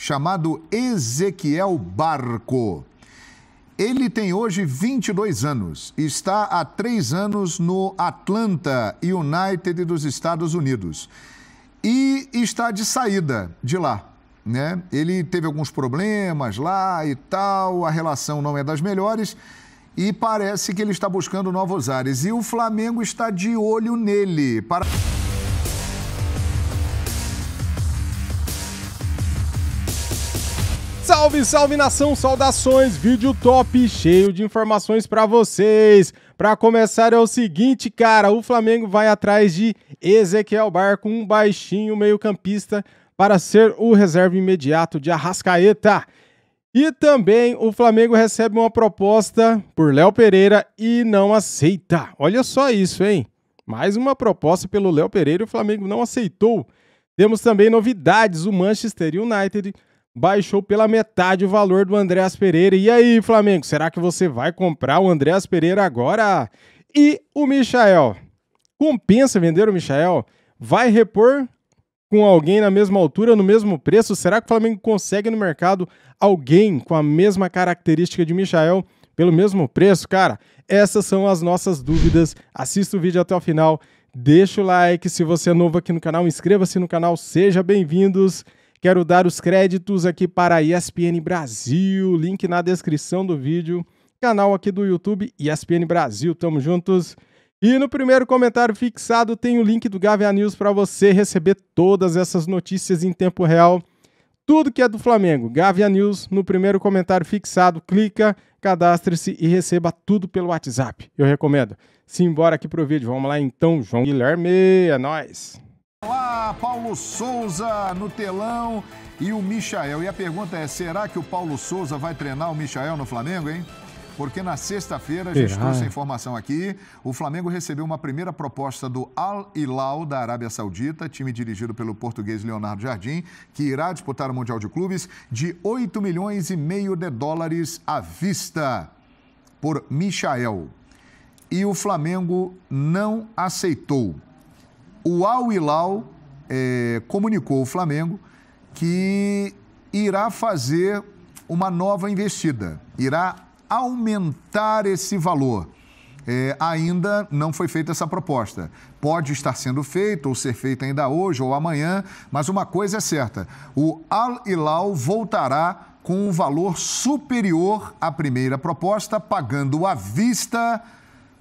chamado Ezequiel Barco. Ele tem hoje 22 anos, está há três anos no Atlanta United dos Estados Unidos e está de saída de lá. Né? Ele teve alguns problemas lá e tal, a relação não é das melhores e parece que ele está buscando novos ares. E o Flamengo está de olho nele. Para... Salve, salve nação, saudações, vídeo top cheio de informações para vocês. Para começar é o seguinte, cara, o Flamengo vai atrás de Ezequiel Barco, um baixinho meio-campista para ser o reserva imediato de Arrascaeta. E também o Flamengo recebe uma proposta por Léo Pereira e não aceita. Olha só isso, hein? Mais uma proposta pelo Léo Pereira e o Flamengo não aceitou. Temos também novidades, o Manchester United baixou pela metade o valor do Andréas Pereira. E aí, Flamengo, será que você vai comprar o Andréas Pereira agora? E o Michael? Compensa vender o Michael? Vai repor com alguém na mesma altura, no mesmo preço? Será que o Flamengo consegue no mercado alguém com a mesma característica de Michael pelo mesmo preço? Cara, essas são as nossas dúvidas. Assista o vídeo até o final. Deixa o like. Se você é novo aqui no canal, inscreva-se no canal. Seja bem-vindos. Quero dar os créditos aqui para a ESPN Brasil, link na descrição do vídeo, canal aqui do YouTube ESPN Brasil, tamo juntos. E no primeiro comentário fixado tem o link do Gavia News para você receber todas essas notícias em tempo real. Tudo que é do Flamengo, Gavia News, no primeiro comentário fixado, clica, cadastre-se e receba tudo pelo WhatsApp. Eu recomendo. Simbora aqui pro vídeo. Vamos lá então, João Guilherme, é nóis! Olá, Paulo Souza no telão e o Michael. E a pergunta é: será que o Paulo Souza vai treinar o Michael no Flamengo, hein? Porque na sexta-feira, a gente trouxe a informação aqui, o Flamengo recebeu uma primeira proposta do Al Hilal da Arábia Saudita, time dirigido pelo português Leonardo Jardim, que irá disputar o Mundial de Clubes, de 8 milhões e meio de dólares à vista por Michael. E o Flamengo não aceitou o Al Hilal é, comunicou ao Flamengo que irá fazer uma nova investida, irá aumentar esse valor. É, ainda não foi feita essa proposta. Pode estar sendo feita, ou ser feita ainda hoje ou amanhã, mas uma coisa é certa: o Al Hilal voltará com um valor superior à primeira proposta, pagando à vista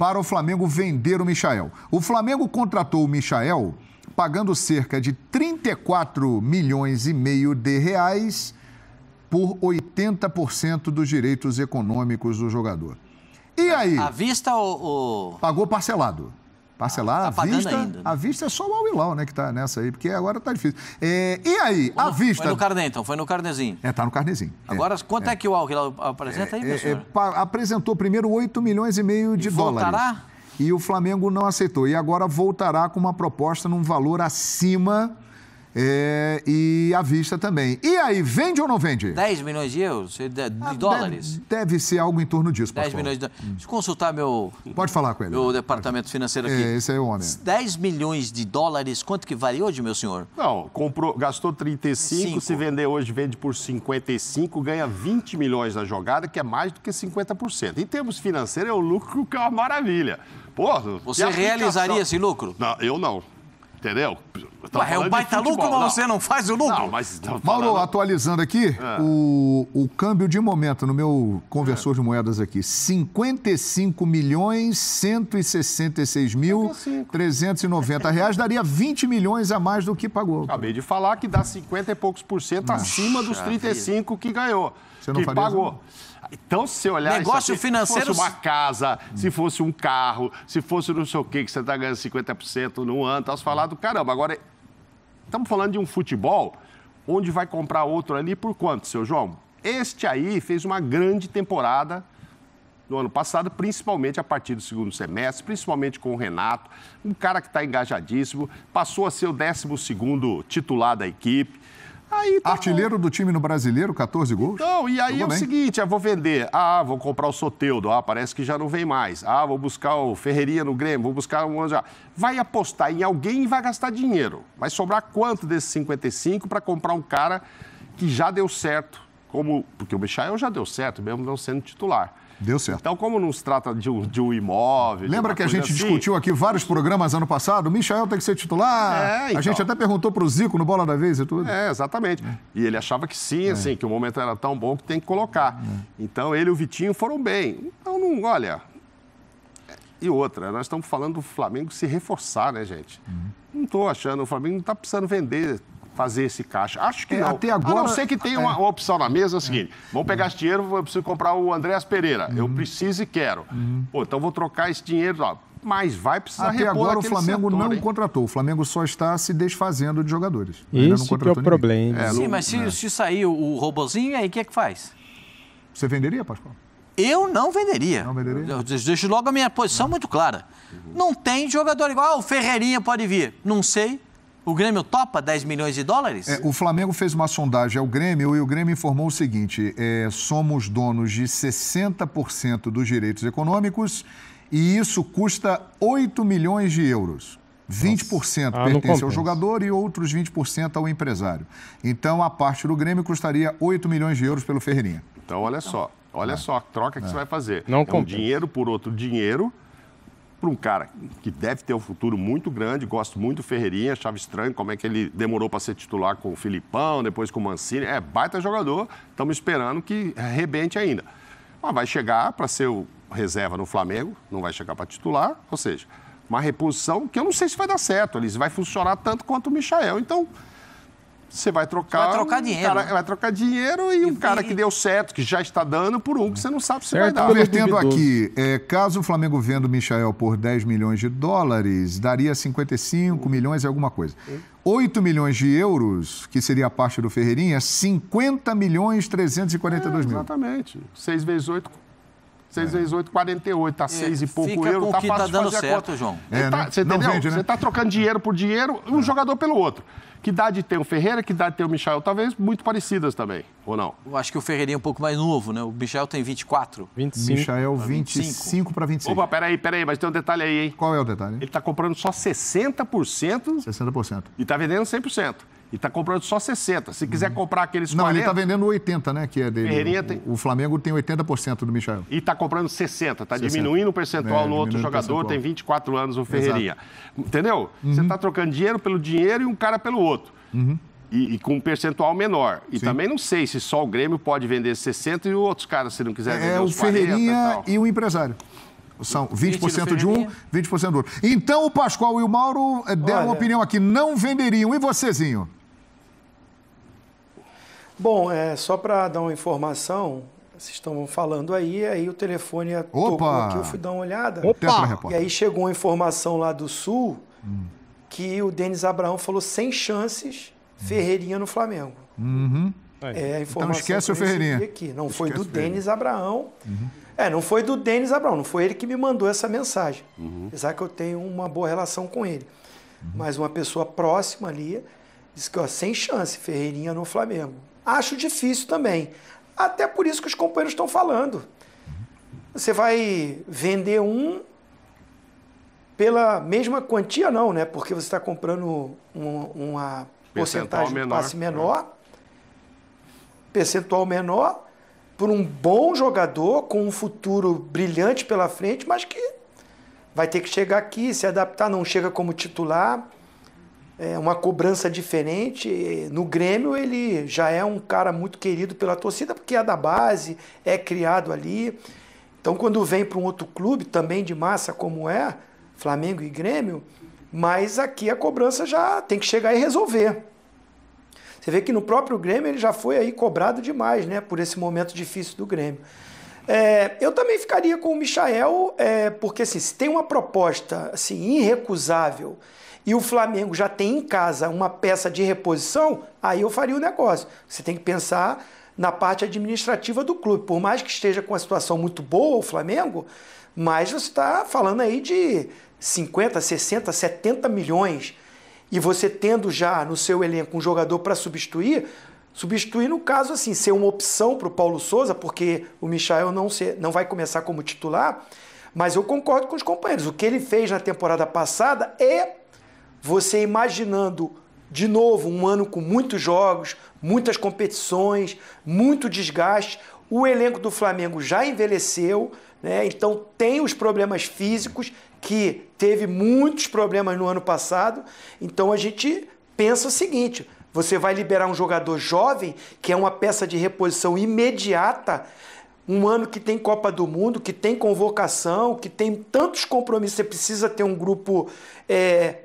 para o Flamengo vender o Michael. O Flamengo contratou o Michael pagando cerca de 34 milhões e meio de reais por 80% dos direitos econômicos do jogador. E aí? À vista ou. ou... Pagou parcelado parcelar ah, tá à vista. Ainda, né? À vista é só o Al-Hilal, né, que tá nessa aí, porque agora tá difícil. É, e aí, à vista. Foi no carnê, então, foi no carnezinho. É, tá no carnezinho. É. Agora, é, quanto é, é que o Al-Hilal apresenta aí, é, é, professor? apresentou primeiro 8 milhões e meio de e dólares. Voltará? E o Flamengo não aceitou. E agora voltará com uma proposta num valor acima é, e à vista também. E aí, vende ou não vende? 10 milhões de euros, de, de ah, dólares. Deve, deve, ser algo em torno disso, 10 milhões de dólares. Deixa eu consultar meu... Pode falar com ele. Meu departamento Pode. financeiro é, aqui. É, esse é o homem. 10 milhões de dólares, quanto que vale hoje, meu senhor? Não, comprou, gastou 35, 5. se vender hoje, vende por 55, ganha 20 milhões na jogada, que é mais do que 50%. Em termos financeiros, é um lucro que é uma maravilha. Pô, Você realizaria esse lucro? Não, eu não. Entendeu? Tá Ué, é o pai tá mas você não faz o lucro? Não, mas... Tá Mauro, atualizando aqui, é. o, o câmbio de momento no meu conversor é. de moedas aqui, 55 milhões 166 mil 390 é reais, daria 20 milhões a mais do que pagou. Acabei de falar que dá 50 e poucos por cento acima dos 35 que ganhou, você não que pagou. Isso? Então, se você olhar Negócio aqui, financeiro... se fosse uma casa, se fosse um carro, se fosse não sei o quê, que você está ganhando 50% no ano, tá, você falar do caramba. Agora, estamos falando de um futebol onde vai comprar outro ali por quanto, seu João? Este aí fez uma grande temporada no ano passado, principalmente a partir do segundo semestre, principalmente com o Renato, um cara que está engajadíssimo, passou a ser o 12 titular da equipe. Aí, tá Artilheiro bom. do time no brasileiro, 14 gols. Então, e aí é bem. o seguinte: eu ah, vou vender. Ah, vou comprar o Soteudo. Ah, parece que já não vem mais. Ah, vou buscar o Ferreria no Grêmio, vou buscar um. Já. Vai apostar em alguém e vai gastar dinheiro. Vai sobrar quanto desses 55 para comprar um cara que já deu certo? Como, porque o Michael já deu certo, mesmo não sendo titular. Deu certo. Então, como não se trata de um, de um imóvel. Lembra que a gente assim? discutiu aqui vários programas ano passado? O Michael tem que ser titular. É, então. A gente até perguntou para o Zico no Bola da Vez e tudo. É, exatamente. É. E ele achava que sim, é. assim, que o momento era tão bom que tem que colocar. É. Então, ele e o Vitinho foram bem. Então, não, olha. E outra, nós estamos falando do Flamengo se reforçar, né, gente? Uhum. Não estou achando, o Flamengo não está precisando vender fazer esse caixa. Acho que é, não. Até agora. A não sei que tem é. uma opção na mesa, é o seguinte: é. vamos pegar esse dinheiro, eu preciso comprar o Andréas Pereira. Uhum. Eu preciso e quero. Uhum. Pô, então vou trocar esse dinheiro, ó, mas vai precisar Até agora o Flamengo setor, não hein? contratou. O Flamengo só está se desfazendo de jogadores. Isso que é o ninguém. problema. É, Sim, mas se, é. se sair o robozinho, aí o que é que faz? Você venderia, Pascoal? Eu não venderia. Não venderia? Eu deixo logo a minha posição não. muito clara. Não tem jogador igual. Ah, o Ferreirinha pode vir. Não sei. O Grêmio topa 10 milhões de dólares? É, o Flamengo fez uma sondagem ao Grêmio e o Grêmio informou o seguinte: é, somos donos de 60% dos direitos econômicos e isso custa 8 milhões de euros. 20% ah, pertence ao jogador e outros 20% ao empresário. Então, a parte do Grêmio custaria 8 milhões de euros pelo Ferreirinha. Então, olha só. Olha é. só a troca que é. você vai fazer. Não é um dinheiro por outro dinheiro para um cara que deve ter um futuro muito grande, gosto muito do Ferreirinha, achava estranho como é que ele demorou para ser titular com o Filipão, depois com o Mancini. É baita jogador, estamos esperando que arrebente ainda. Mas vai chegar para ser o reserva no Flamengo, não vai chegar para titular, ou seja, uma reposição que eu não sei se vai dar certo, ele vai funcionar tanto quanto o Michael. Então, você vai trocar. Vai trocar um dinheiro. Cara, né? vai trocar dinheiro e, e um cara que deu certo, que já está dando, por um que você não sabe se certo, vai dar. Convertendo aqui, é, caso o Flamengo venda o Michael por 10 milhões de dólares, daria 55 hum. milhões e alguma coisa. Hum. 8 milhões de euros, que seria a parte do Ferreirinha, 50 milhões 342 é, mil. Exatamente. 6 vezes 8, 6 é. vezes 8, 48. Tá 6 é, e pouco euro. Com tá que tá fácil tá dando certo, João. É, tá, né? Você não entendeu? Vende, né? Você tá trocando dinheiro por dinheiro, um jogador pelo outro. Que idade tem o Ferreira, que idade tem o Michel? Talvez muito parecidas também, ou não? Eu acho que o Ferreirinha é um pouco mais novo, né? O Michel tem 24. 25. Michel, 25, para 25. Opa, peraí, peraí, mas tem um detalhe aí, hein? Qual é o detalhe? Ele está comprando só 60%. 60%. E está vendendo 100%. E tá comprando só 60. Se quiser uhum. comprar aqueles 40... Não, ele tá vendendo 80, né? Que é dele. Ferreira tem... o, o Flamengo tem 80% do Michel. E tá comprando 60. Tá diminuindo o percentual é, no outro jogador. Tem 24 anos o Ferreirinha. Entendeu? Uhum. Você tá trocando dinheiro pelo dinheiro e um cara pelo outro. Uhum. E, e, com um percentual menor. E Sim. também não sei se só o Grêmio pode vender 60 e outros caras, se não quiser é, vender é, os o Ferreirinha e, e o empresário. São 20% de um, 20% do outro. Então o Pascoal e o Mauro eh, deram Olha. opinião aqui, não venderiam. E vocêzinho? Bom, é, só para dar uma informação, vocês estão falando aí, aí o telefone é, Opa! tocou aqui, eu fui dar uma olhada. Opa! E aí chegou uma informação lá do Sul hum. que o Denis Abraão falou sem chances Ferreirinha no Flamengo. Uhum. É a então informação então esquece o Ferreirinha. Aqui. Não esquece foi do Denis Abraão. Uhum. É, não foi do Denis Abraão, não foi ele que me mandou essa mensagem. Uhum. Apesar que eu tenho uma boa relação com ele. Uhum. Mas uma pessoa próxima ali disse que, ó, sem chance, Ferreirinha no Flamengo acho difícil também. Até por isso que os companheiros estão falando. Você vai vender um pela mesma quantia, não, né? Porque você está comprando um, uma porcentagem menor, passe é. menor, é. percentual menor, por um bom jogador, com um futuro brilhante pela frente, mas que vai ter que chegar aqui, se adaptar, não chega como titular é, uma cobrança diferente. No Grêmio, ele já é um cara muito querido pela torcida, porque é da base, é criado ali. Então, quando vem para um outro clube, também de massa como é, Flamengo e Grêmio, mas aqui a cobrança já tem que chegar e resolver. Você vê que no próprio Grêmio ele já foi aí cobrado demais, né? Por esse momento difícil do Grêmio. É, eu também ficaria com o Michael, é, porque assim, se tem uma proposta assim, irrecusável e o Flamengo já tem em casa uma peça de reposição, aí eu faria o negócio. Você tem que pensar na parte administrativa do clube. Por mais que esteja com uma situação muito boa o Flamengo, mas você está falando aí de 50, 60, 70 milhões. E você tendo já no seu elenco um jogador para substituir, substituir no caso assim, ser uma opção para o Paulo Souza, porque o Michael não, se, não vai começar como titular, mas eu concordo com os companheiros. O que ele fez na temporada passada é você imaginando de novo um ano com muitos jogos, muitas competições, muito desgaste. O elenco do Flamengo já envelheceu, né? então tem os problemas físicos, que teve muitos problemas no ano passado. Então a gente pensa o seguinte: você vai liberar um jogador jovem, que é uma peça de reposição imediata, um ano que tem Copa do Mundo, que tem convocação, que tem tantos compromissos, você precisa ter um grupo é,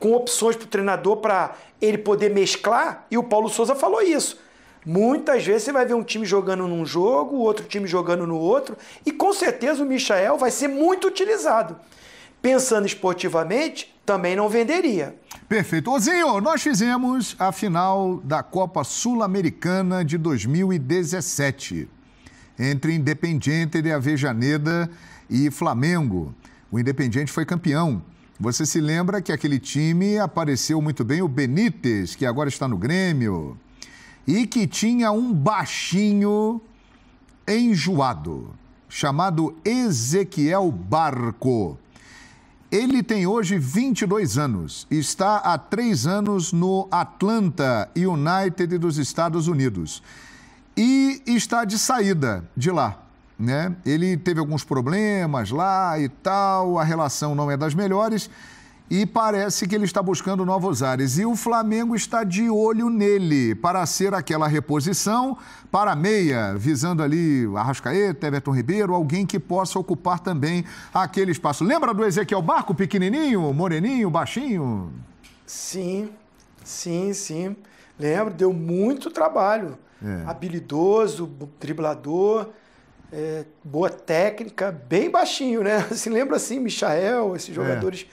com opções para o treinador para ele poder mesclar, e o Paulo Souza falou isso. Muitas vezes você vai ver um time jogando num jogo, outro time jogando no outro, e com certeza o Michael vai ser muito utilizado. Pensando esportivamente, também não venderia. Perfeito. Ozinho, nós fizemos a final da Copa Sul-Americana de 2017 entre Independiente de Avejaneda e Flamengo. O Independiente foi campeão. Você se lembra que aquele time apareceu muito bem o Benítez, que agora está no Grêmio, e que tinha um baixinho enjoado, chamado Ezequiel Barco. Ele tem hoje 22 anos, está há três anos no Atlanta United dos Estados Unidos e está de saída de lá né? Ele teve alguns problemas lá e tal, a relação não é das melhores e parece que ele está buscando novos ares. E o Flamengo está de olho nele para ser aquela reposição para a meia, visando ali Arrascaeta, Everton Ribeiro, alguém que possa ocupar também aquele espaço. Lembra do Ezequiel Barco, pequenininho, moreninho, baixinho? Sim, sim, sim. Lembro, deu muito trabalho. É. Habilidoso, driblador é, boa técnica, bem baixinho, né? Se lembra assim, Michael, esses é. jogadores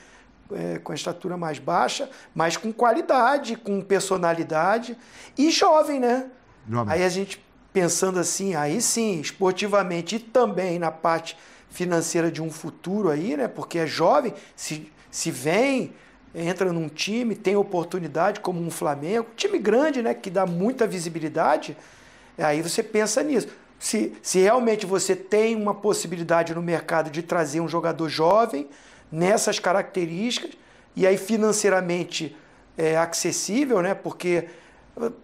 é. com a estatura mais baixa, mas com qualidade, com personalidade e jovem, né? Jovem. Aí a gente pensando assim, aí sim, esportivamente e também na parte financeira de um futuro aí, né? Porque é jovem, se, se vem, entra num time, tem oportunidade, como um Flamengo, time grande, né? Que dá muita visibilidade, aí você pensa nisso se, se realmente você tem uma possibilidade no mercado de trazer um jogador jovem nessas características e aí financeiramente é, acessível, né? Porque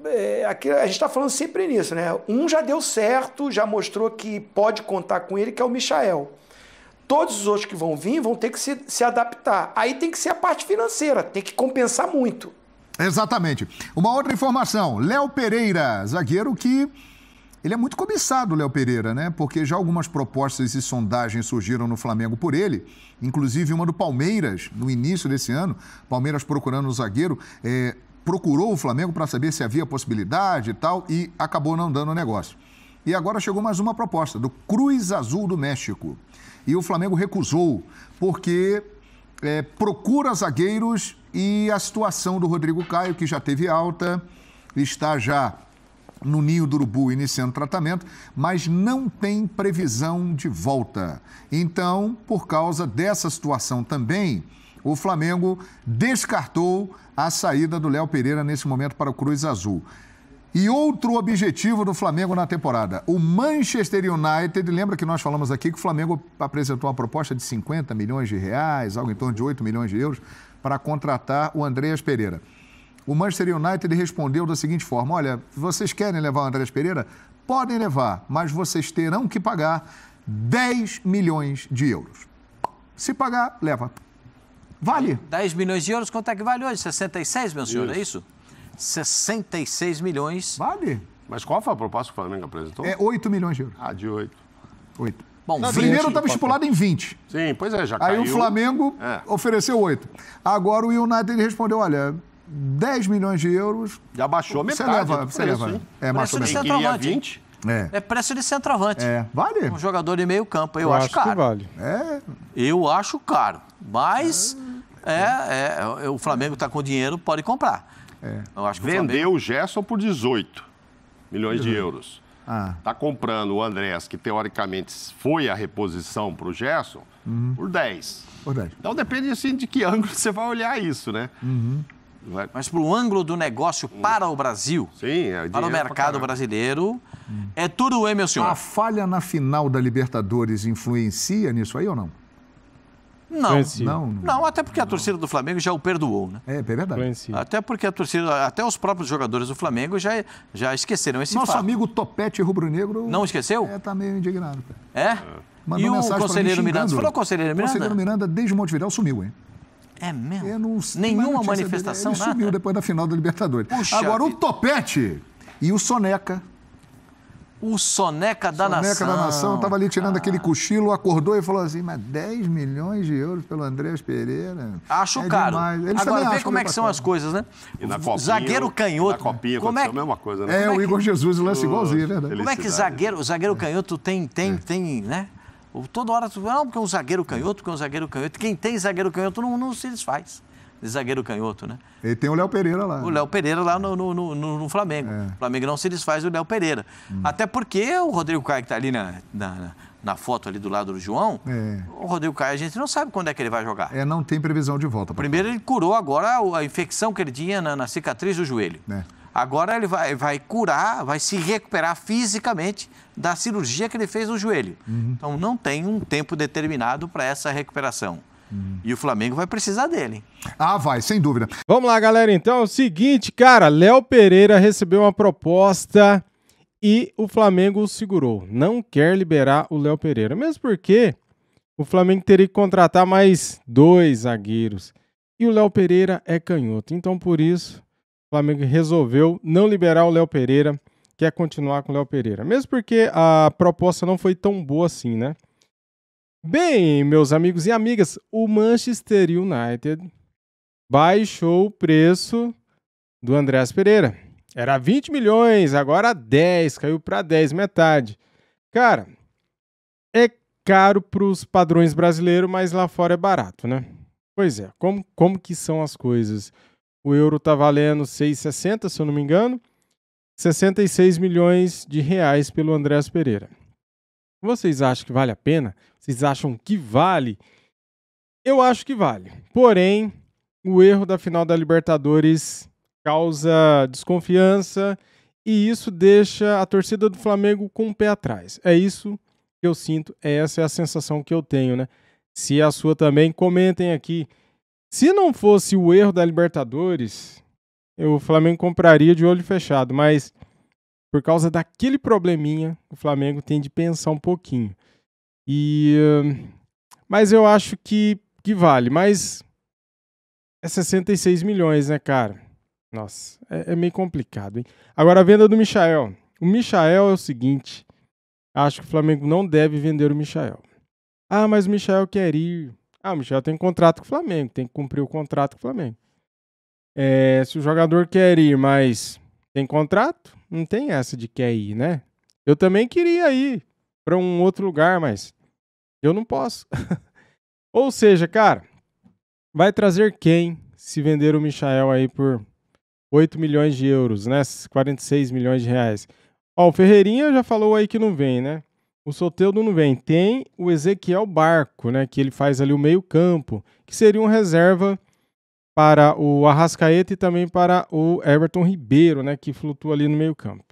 é, aqui, a gente está falando sempre nisso, né? Um já deu certo, já mostrou que pode contar com ele, que é o Michael. Todos os outros que vão vir vão ter que se, se adaptar. Aí tem que ser a parte financeira, tem que compensar muito. Exatamente. Uma outra informação: Léo Pereira, zagueiro que ele é muito cobiçado, Léo Pereira, né? Porque já algumas propostas e sondagens surgiram no Flamengo por ele, inclusive uma do Palmeiras, no início desse ano. Palmeiras procurando o um zagueiro. É, procurou o Flamengo para saber se havia possibilidade e tal, e acabou não dando o negócio. E agora chegou mais uma proposta, do Cruz Azul do México. E o Flamengo recusou, porque é, procura zagueiros e a situação do Rodrigo Caio, que já teve alta, está já no ninho do urubu iniciando tratamento, mas não tem previsão de volta. Então, por causa dessa situação também, o Flamengo descartou a saída do Léo Pereira nesse momento para o Cruz Azul. E outro objetivo do Flamengo na temporada, o Manchester United, lembra que nós falamos aqui que o Flamengo apresentou uma proposta de 50 milhões de reais, algo em torno de 8 milhões de euros, para contratar o Andreas Pereira. O Manchester United respondeu da seguinte forma: Olha, vocês querem levar o Andrés Pereira? Podem levar, mas vocês terão que pagar 10 milhões de euros. Se pagar, leva. Vale. 10 milhões de euros, quanto é que vale hoje? 66, meu senhor, isso. é isso? 66 milhões. Vale. Mas qual foi a proposta que o Flamengo apresentou? É 8 milhões de euros. Ah, de 8. 8. Bom, Não, 20, primeiro estava estipulado em 20. Sim, pois é, já Aí caiu. Aí o Flamengo é. ofereceu 8. Agora o United respondeu, olha, 10 milhões de euros. Já baixou a metade. Você leva, você leva. Isso, é, baixou metade. Queria 20. É. é preço de centroavante. É. Vale? Um jogador de meio campo. Eu, eu acho, acho caro. vale. É. Eu acho caro. Mas é. é, é o Flamengo está com dinheiro, pode comprar. É. Eu acho que Vendeu o, Flamengo... o Gerson por 18 milhões de euros. Está ah. Tá comprando o Andrés, que teoricamente foi a reposição para o Gerson, uhum. por 10. Por 10. Então depende assim, de que ângulo você vai olhar isso, né? Uhum. É? Mas para o ângulo do negócio hum. para o Brasil, Sim, é para o mercado brasileiro, hum. é tudo M, meu senhor. A falha na final da Libertadores influencia nisso aí ou não? Não. não. Não, até porque a torcida do Flamengo já o perdoou, né? É, é verdade. Até porque a torcida, até os próprios jogadores do Flamengo já, já esqueceram esse Nosso fato. amigo Topete Rubro-Negro... Não esqueceu? É, tá meio indignado. Cara. É? é. e o conselheiro Miranda? Você falou conselheiro Miranda? O conselheiro Miranda, desde Montevideo sumiu, hein? É mesmo? Eu não, Nenhuma é manifestação, Ele nada? sumiu depois da final da Libertadores. Puxa Agora, vida. o Topete e o Soneca. O Soneca da Nação. Nação. Soneca da Nação. Estava ali tirando ah. aquele cochilo, acordou e falou assim, mas 10 milhões de euros pelo Andrés Pereira. Acho é caro. Agora, vê como é que são as coisas, né? E na copinha, zagueiro canhoto. Na copinha como é... a mesma coisa, né? É, é o Igor que... Jesus, o lance igualzinho, né? Como é que zagueiro, zagueiro canhoto tem, tem, é. tem, né? Toda hora tu não, porque é um zagueiro canhoto, porque é um zagueiro canhoto. Quem tem zagueiro canhoto não, não se desfaz de zagueiro canhoto, né? E tem o Léo Pereira lá. O né? Léo Pereira lá no, no, no, no Flamengo. É. O Flamengo não se desfaz do Léo Pereira. Hum. Até porque o Rodrigo Caio que está ali na, na, na, foto ali do lado do João, é. o Rodrigo Caio a gente não sabe quando é que ele vai jogar. É, não tem previsão de volta. Primeiro ele curou agora a infecção que ele tinha na, na cicatriz do joelho. É. Agora ele vai, vai curar, vai se recuperar fisicamente da cirurgia que ele fez no joelho. Uhum. Então não tem um tempo determinado para essa recuperação. Uhum. E o Flamengo vai precisar dele. Ah, vai, sem dúvida. Vamos lá, galera. Então é o seguinte, cara. Léo Pereira recebeu uma proposta e o Flamengo o segurou. Não quer liberar o Léo Pereira. Mesmo porque o Flamengo teria que contratar mais dois zagueiros. E o Léo Pereira é canhoto. Então, por isso, o Flamengo resolveu não liberar o Léo Pereira, quer continuar com o Léo Pereira. Mesmo porque a proposta não foi tão boa assim, né? Bem, meus amigos e amigas, o Manchester United baixou o preço do Andréas Pereira. Era 20 milhões, agora 10, caiu para 10, metade. Cara, é caro para os padrões brasileiros, mas lá fora é barato, né? Pois é, como, como que são as coisas? O euro está valendo 6,60, se eu não me engano. 66 milhões de reais pelo Andrés Pereira. Vocês acham que vale a pena? Vocês acham que vale? Eu acho que vale. Porém, o erro da final da Libertadores causa desconfiança e isso deixa a torcida do Flamengo com o pé atrás. É isso que eu sinto, é essa é a sensação que eu tenho, né? Se é a sua também, comentem aqui se não fosse o erro da Libertadores, o Flamengo compraria de olho fechado, mas por causa daquele probleminha, o Flamengo tem de pensar um pouquinho. E mas eu acho que que vale, mas é 66 milhões, né, cara? Nossa, é, é meio complicado, hein? Agora a venda do Michael. O Michael é o seguinte, acho que o Flamengo não deve vender o Michael. Ah, mas o Michael quer ir. Ah, o Michel tem contrato com o Flamengo, tem que cumprir o contrato com o Flamengo. É, se o jogador quer ir, mas tem contrato, não tem essa de quer ir, né? Eu também queria ir para um outro lugar, mas eu não posso. Ou seja, cara, vai trazer quem se vender o Michael aí por 8 milhões de euros, né? 46 milhões de reais. Ó, o Ferreirinha já falou aí que não vem, né? O Soteudo não vem. Tem o Ezequiel Barco, né? Que ele faz ali o meio-campo, que seria uma reserva para o Arrascaeta e também para o Everton Ribeiro, né? Que flutua ali no meio-campo.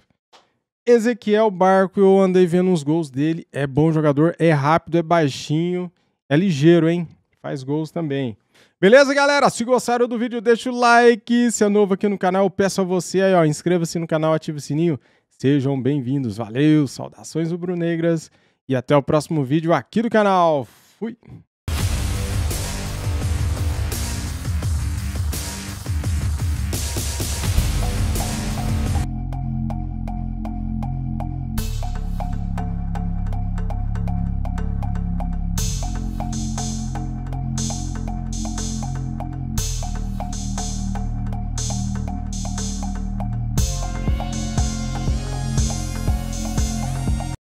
Ezequiel Barco, eu andei vendo uns gols dele. É bom jogador, é rápido, é baixinho, é ligeiro, hein? Faz gols também. Beleza, galera? Se gostaram do vídeo, deixa o like. Se é novo aqui no canal, peço a você aí, ó, inscreva-se no canal, ative o sininho. Sejam bem-vindos. Valeu, saudações rubro-negras e até o próximo vídeo aqui do canal. Fui!